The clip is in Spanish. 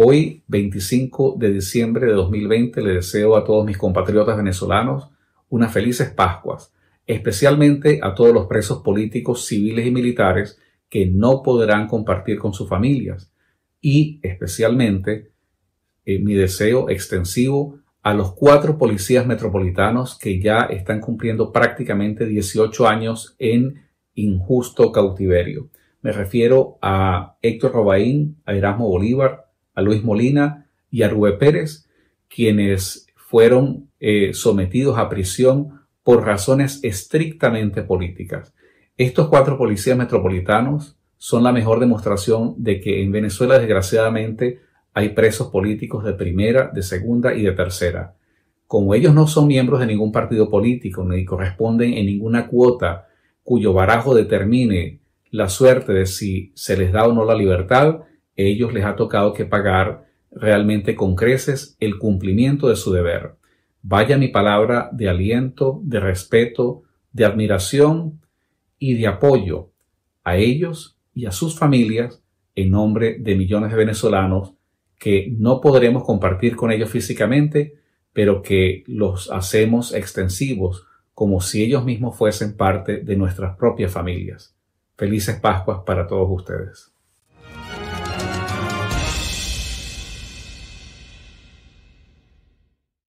Hoy, 25 de diciembre de 2020, le deseo a todos mis compatriotas venezolanos unas felices Pascuas, especialmente a todos los presos políticos, civiles y militares que no podrán compartir con sus familias y especialmente eh, mi deseo extensivo a los cuatro policías metropolitanos que ya están cumpliendo prácticamente 18 años en injusto cautiverio. Me refiero a Héctor Robaín, a Erasmo Bolívar, a Luis Molina y a Rubén Pérez, quienes fueron eh, sometidos a prisión por razones estrictamente políticas. Estos cuatro policías metropolitanos son la mejor demostración de que en Venezuela, desgraciadamente, hay presos políticos de primera, de segunda y de tercera. Como ellos no son miembros de ningún partido político ni corresponden en ninguna cuota cuyo barajo determine la suerte de si se les da o no la libertad, ellos les ha tocado que pagar realmente con creces el cumplimiento de su deber. Vaya mi palabra de aliento, de respeto, de admiración y de apoyo a ellos y a sus familias en nombre de millones de venezolanos que no podremos compartir con ellos físicamente, pero que los hacemos extensivos como si ellos mismos fuesen parte de nuestras propias familias. Felices Pascuas para todos ustedes.